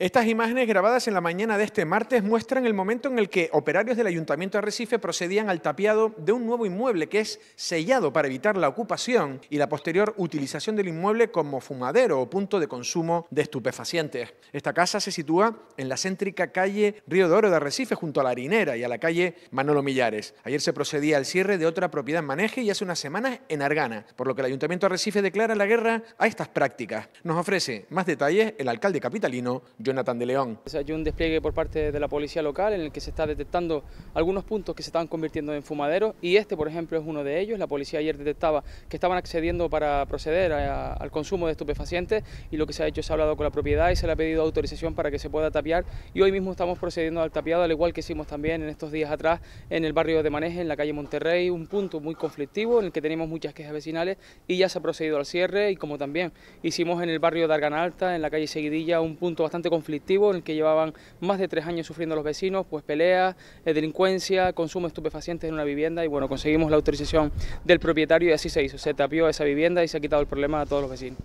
Estas imágenes grabadas en la mañana de este martes muestran el momento en el que operarios del Ayuntamiento de Recife procedían al tapiado de un nuevo inmueble que es sellado para evitar la ocupación y la posterior utilización del inmueble como fumadero o punto de consumo de estupefacientes. Esta casa se sitúa en la céntrica calle Río de Oro de Arrecife junto a la Harinera y a la calle Manolo Millares. Ayer se procedía al cierre de otra propiedad en Maneje y hace unas semanas en Argana, por lo que el Ayuntamiento de Recife declara la guerra a estas prácticas. Nos ofrece más detalles el alcalde capitalino, de León. Hay un despliegue por parte de la policía local en el que se está detectando algunos puntos que se estaban convirtiendo en fumaderos y este, por ejemplo, es uno de ellos. La policía ayer detectaba que estaban accediendo para proceder al consumo de estupefacientes y lo que se ha hecho es hablado con la propiedad y se le ha pedido autorización para que se pueda tapiar y hoy mismo estamos procediendo al tapiado, al igual que hicimos también en estos días atrás en el barrio de Maneje, en la calle Monterrey, un punto muy conflictivo en el que tenemos muchas quejas vecinales y ya se ha procedido al cierre y como también hicimos en el barrio de Arganalta, en la calle Seguidilla, un punto bastante conflictivo conflictivo en el que llevaban más de tres años sufriendo los vecinos, pues peleas, eh, delincuencia, consumo de estupefacientes en una vivienda y bueno, conseguimos la autorización del propietario y así se hizo, se tapió esa vivienda y se ha quitado el problema a todos los vecinos.